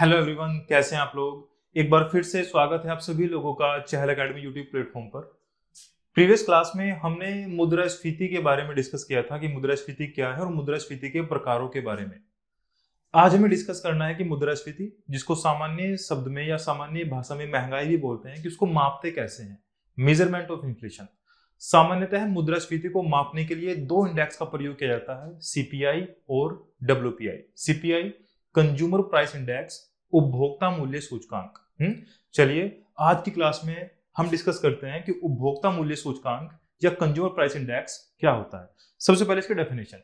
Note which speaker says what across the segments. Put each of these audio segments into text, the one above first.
Speaker 1: Hello everyone कैसे हैं आप लोग एक बार फिर से स्वागत है आप सभी लोगों का चहल अकेडमी यूट्यूब प्लेटफॉर्म पर प्रीवियस क्लास में हमने मुद्रास्फीति के बारे में डिस्कस किया था कि स्फीति क्या है और मुद्रास्फीति के प्रकारों के बारे में आज हमें डिस्कस करना है कि मुद्रास्फीति जिसको सामान्य शब्द में या सामान्य भाषा में महंगाई भी बोलते हैं कि उसको मापते कैसे हैं मेजरमेंट ऑफ इन्फ्लेशन सामान्यतः मुद्रास्फीति को मापने के लिए दो इंडेक्स का प्रयोग किया जाता है सीपीआई और P I CPI consumer price index उपभोक्ता मूल्य सूचकांक हम्म? चलिए आज की क्लास में हम डिस्कस करते हैं कि उपभोक्ता मूल्य सूचकांक या कंज्यूमर प्राइस इंडेक्स क्या होता है सबसे पहले इसके डेफिनेशन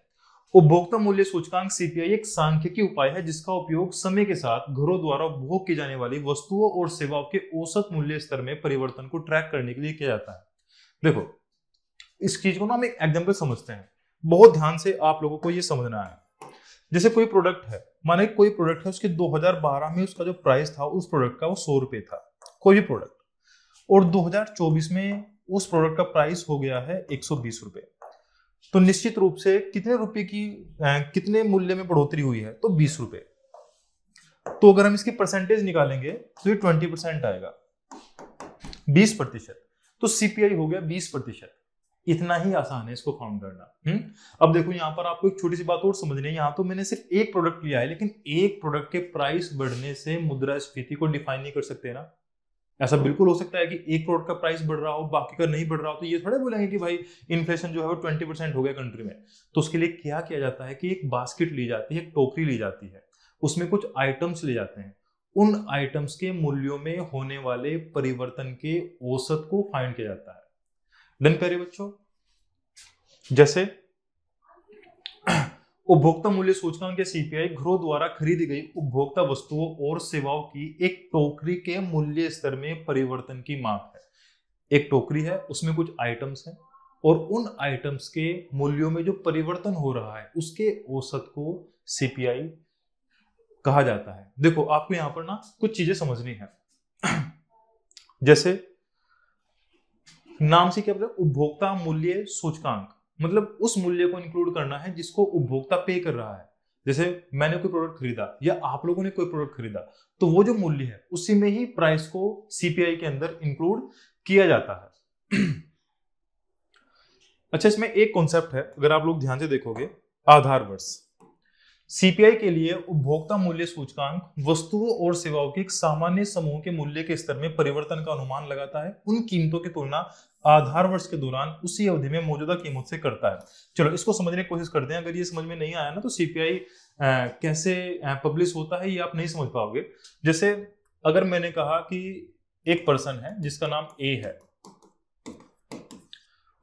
Speaker 1: उपभोक्ता मूल्य सूचकांक सीपीआई एक सांख्यिकी उपाय है जिसका उपयोग समय के साथ घरों द्वारा उपभोग की जाने वाली वस्तुओं और सेवाओं के औसत मूल्य स्तर में परिवर्तन को ट्रैक करने के लिए किया जाता है देखो इस चीज को ना हम एक एग्जाम्पल समझते हैं बहुत ध्यान से आप लोगों को यह समझना है जैसे कोई प्रोडक्ट है माने कोई प्रोडक्ट है उसके 2012 में उसका जो प्राइस था उस प्रोडक्ट का वो सौ रुपए था कोई भी प्रोडक्ट और 2024 में उस प्रोडक्ट का प्राइस हो गया है एक रुपए तो निश्चित रूप से कितने रुपए की आ, कितने मूल्य में बढ़ोतरी हुई है तो बीस रुपए तो अगर हम इसकी परसेंटेज निकालेंगे तो ये ट्वेंटी आएगा बीस तो सीपीआई हो गया बीस इतना ही आसान है इसको फॉर्म करना हम्म अब देखो यहाँ पर आपको एक छोटी सी बात और समझनी है यहाँ तो मैंने सिर्फ एक प्रोडक्ट लिया है लेकिन एक प्रोडक्ट के प्राइस बढ़ने से मुद्रा स्फीति को डिफाइन नहीं कर सकते ना ऐसा बिल्कुल हो सकता है कि एक प्रोडक्ट का प्राइस बढ़ रहा हो बाकी का नहीं बढ़ रहा हो तो ये थोड़े बोलेंगे कि भाई इन्फ्लेशन जो है वो ट्वेंटी परसेंट हो गया कंट्री में तो उसके लिए क्या किया जाता है कि एक बास्केट ली जाती है एक टोकरी ली जाती है उसमें कुछ आइटम्स ले जाते हैं उन आइटम्स के मूल्यों में होने वाले परिवर्तन के औसत को फाइंड किया जाता है दिन प्यारे बच्चों जैसे उपभोक्ता मूल्य सूचकांक या सीपीआई घरों द्वारा खरीदी गई उपभोक्ता वस्तुओं और सेवाओं की एक टोकरी के मूल्य स्तर में परिवर्तन की मांग है एक टोकरी है उसमें कुछ आइटम्स हैं और उन आइटम्स के मूल्यों में जो परिवर्तन हो रहा है उसके औसत को सीपीआई कहा जाता है देखो आपको यहां पर ना कुछ चीजें समझनी है जैसे नाम से क्या मतलब उपभोक्ता मूल्य सूचकांक मतलब उस मूल्य को इंक्लूड करना है जिसको उपभोक्ता पे कर रहा है जैसे मैंने कोई प्रोडक्ट खरीदा या आप लोगों ने कोई प्रोडक्ट खरीदा तो वो जो मूल्य है उसी में ही प्राइस को सीपीआई के अंदर इंक्लूड किया जाता है अच्छा इसमें एक कॉन्सेप्ट है अगर आप लोग ध्यान से देखोगे आधार वर्ष सीपीआई के लिए उपभोक्ता मूल्य सूचकांक वस्तुओं और सेवाओं के एक सामान्य समूह के मूल्य के स्तर में परिवर्तन का अनुमान लगाता है उन कीमतों की तुलना आधार वर्ष के दौरान उसी अवधि में मौजूदा कीमत से करता है चलो इसको समझने की कोशिश करते हैं अगर ये समझ में नहीं आया ना तो सीपीआई कैसे पब्लिश होता है ये आप नहीं समझ पाओगे जैसे अगर मैंने कहा कि एक पर्सन है जिसका नाम ए है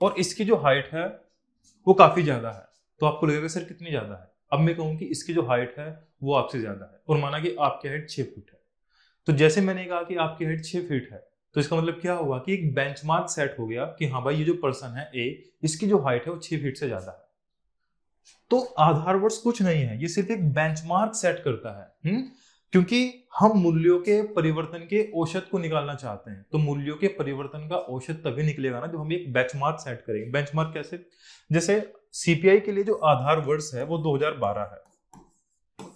Speaker 1: और इसकी जो हाइट है वो काफी ज्यादा है तो आपको लगेगा सर कितनी ज्यादा है अब मैं कहूँ कि इसकी जो हाइट है वो आपसे ज़्यादा है और माना कि आपकी हाइट छः फीट है तो जैसे मैंने कहा कि आपकी हाइट छः फीट है तो इसका मतलब क्या हुआ कि एक बेंचमार्क सेट हो गया कि हाँ भाई ये जो पर्सन है ए इसकी जो हाइट है वो छः फीट से ज़्यादा है तो आधार वर्ड्स कुछ नहीं है ये सिर्फ एक बेंचमार्क सेट करता है हुँ? हम्म? क्योंकि हम मूल्यों के परिवर्तन के औषध को निकालना चाहते हैं तो मूल्यों के परिवर्तन का औषध तभी निकलेगा ना जब हम एक बेंचमार्क सेट करेंगे बेंचमार्क कैसे जैसे सीपीआई के लिए जो आधार वर्ष है वो 2012 है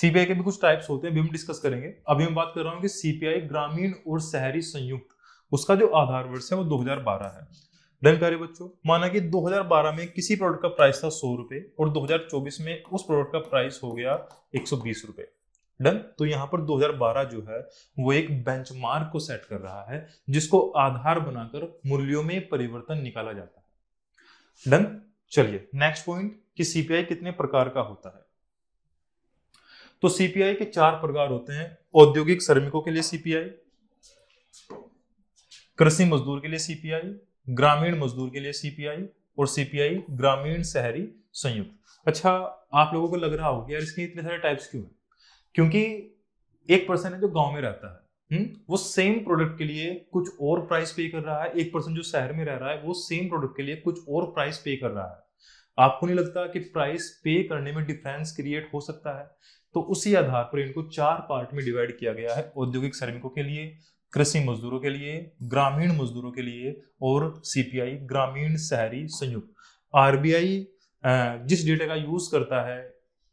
Speaker 1: सीपीआई के भी कुछ टाइप्स होते हैं अभी हम डिस्कस करेंगे अभी मैं बात कर रहा हूँ कि सीपीआई ग्रामीण और शहरी संयुक्त उसका जो आधार वर्ष है वो 2012 है डन प्यारे बच्चों माना कि 2012 में किसी प्रोडक्ट का प्राइस था सौ रुपए और 2024 में उस प्रोडक्ट का प्राइस हो गया एक सौ डन तो यहाँ पर 2012 जो है वो एक बेंचमार्क को सेट कर रहा है जिसको आधार बनाकर मूल्यों में परिवर्तन निकाला जाता है डन चलिए नेक्स्ट पॉइंट कि सीपीआई कितने प्रकार का होता है तो सीपीआई के चार प्रकार होते हैं औद्योगिक श्रमिकों के लिए सीपीआई कृषि मजदूर के लिए सीपीआई ग्रामीण मजदूर के लिए सीपीआई और सीपीआई ग्रामीण शहरी संयुक्त अच्छा आप लोगों को लग रहा होगा यार इसके इतने सारे टाइप्स क्यों हैं क्योंकि एक पर्सन है जो गांव में रहता है हुँ? हम्म, वो सेम प्रोडक्ट के लिए कुछ और प्राइस पे कर रहा है एक पर्सन जो शहर में रह रहा है वो सेम प्रोडक्ट के लिए कुछ और प्राइस पे कर रहा है आपको नहीं लगता कि प्राइस पे करने में डिफरेंस क्रिएट हो सकता है तो उसी आधार पर इनको चार पार्ट में डिवाइड किया गया है औद्योगिक श्रमिकों के लिए कृषि मजदूरों के लिए ग्रामीण मजदूरों के लिए और सीपीआई ग्रामीण शहरी संयुक्त आरबीआई जिस डेटा का यूज करता है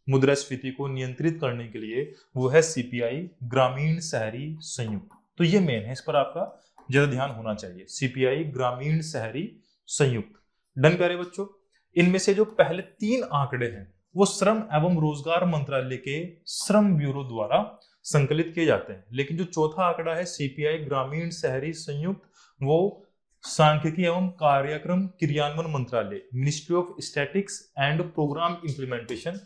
Speaker 1: मुद्रास्फीति को नियंत्रित करने के लिए वो है सीपीआई ग्रामीण शहरी संयुक्त तो ये मेन है इस पर आपका ज्यादा ध्यान होना चाहिए सीपीआई ग्रामीण शहरी संयुक्त डन प्यारे बच्चों इनमें से जो पहले तीन आंकड़े हैं वो श्रम एवं रोजगार मंत्रालय के श्रम ब्यूरो द्वारा संकलित किए जाते हैं लेकिन जो चौथा आंकड़ा है सीपीआई ग्रामीण शहरी संयुक्त वो सांख्यिकी एवं कार्यक्रम क्रियान्वयन मंत्रालय ministry of statics and programme implementation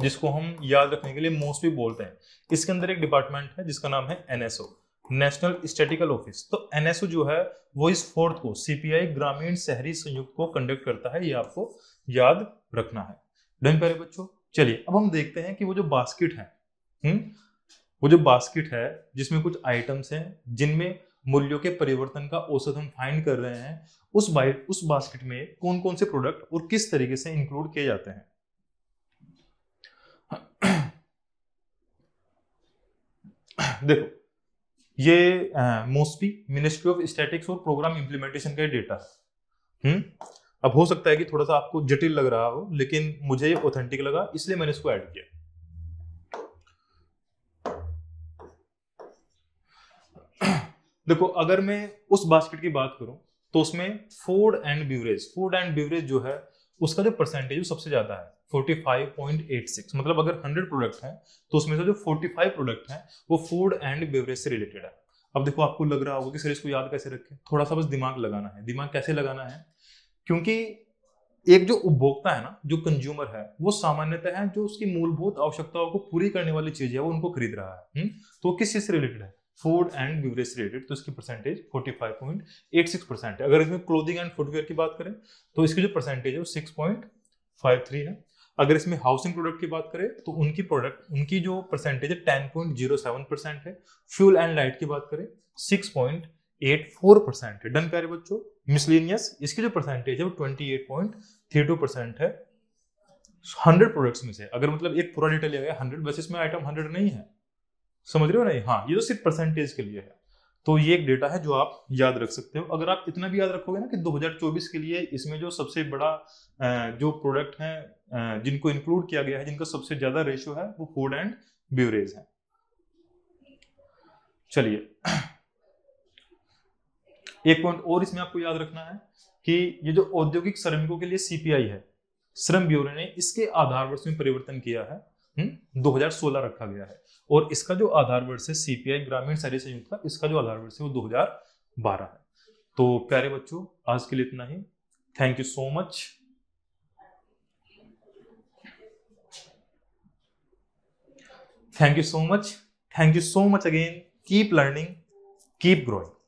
Speaker 1: जिसको हम याद रखने के लिए मोस्टली बोलते हैं इसके अंदर एक डिपार्टमेंट है जिसका नाम है एनएसओ नेशनल स्टेटिकल ऑफिस तो एनएसओ जो है वो इस फोर्थ को सीपीआई ग्रामीण शहरी संयुक्त को कंडक्ट करता है ये आपको याद रखना है डन प्यारे बच्चों चलिए अब हम देखते हैं कि वो जो बास्केट है हुँ? हम्म, वो जो बास्केट है जिसमें कुछ आइटम्स हैं जिनमें मूल्यों के परिवर्तन का औसत हम फाइंड कर रहे हैं उस बाइट उस बास्केट में कौन कौन से प्रोडक्ट और किस तरीके से इंक्लूड किए जाते हैं देखो ये मोस्टली मिनिस्ट्री ऑफ स्टैटिक्स और प्रोग्राम इम्प्लीमेंटेशन का डेटा हम्म अब हो सकता है कि थोड़ा सा आपको जटिल लग रहा हो लेकिन मुझे ये ऑथेंटिक लगा इसलिए मैंने इसको ऐड किया देखो अगर मैं उस बास्केट की बात करूं तो उसमें food and beverage food and beverage जो है उसका जो परसेंटेज सबसे ज्यादा है 45.86 मतलब अगर 100 प्रोडक्ट हैं तो उसमें से जो 45 प्रोडक्ट हैं वो फूड एंड बेवरेज से रिलेटेड है अब देखो आपको लग रहा होगा कि सर इसको याद कैसे रखें थोड़ा सा बस दिमाग लगाना है दिमाग कैसे लगाना है क्योंकि एक जो उपभोक्ता है ना जो कंज्यूमर है वो सामान्यतः है जो उसकी मूलभूत आवश्यकताओं को पूरी करने वाली चीज है वो उनको खरीद रहा है हुँ? हम्म? तो किस चीज से रिलेटेड है फूड एंड बिवरेज रिलेटेड तो इसकी परसेंटेज 45.86 परसेंट है अगर इसमें क्लोथिंग एंड फुटवेयर की बात करें तो इसकी जो परसेंटेज है वो 6.53 है अगर इसमें हाउसिंग प्रोडक्ट की बात करें तो उनकी प्रोडक्ट उनकी जो परसेंटेज है ten point zero seven percent है फ्यूल एंड लाइट की बात करें six point eight four percent है डन प्यारे बच्चों मिसलिनियस इसकी जो परसेंटेज है वो twenty eight point three two percent है हंड्रेड प्रोडक्ट्स में से अगर मतलब एक पूरा डिटेल लिया गया हंड्रेड बस इसमें आइटम हंड्रेड नहीं है समझ रहे हो नहीं हाँ ये तो सिर्फ परसेंटेज के लिए है तो ये एक डेटा है जो आप याद रख सकते हो अगर आप इतना भी याद रखोगे ना कि 2024 के लिए इसमें जो सबसे बड़ा जो प्रोडक्ट है जिनको इंक्लूड किया गया है जिनका सबसे ज्यादा रेशियो है वो फूड एंड ब्यूरेज है चलिए एक पॉइंट और इसमें आपको याद रखना है कि ये जो औद्योगिक श्रमिकों के लिए सीपीआई है श्रम ब्यूरो ने इसके आधार वर्ष में परिवर्तन किया है हुँ? हम्म, 2016 रखा गया है और इसका जो आधार वर्ष है सीपीआई ग्रामीण शहरी संयुक्त का इसका जो आधार वर्ष है वो दो है तो प्यारे बच्चों आज के लिए इतना ही thank you so much thank you so much thank you so much again keep learning keep growing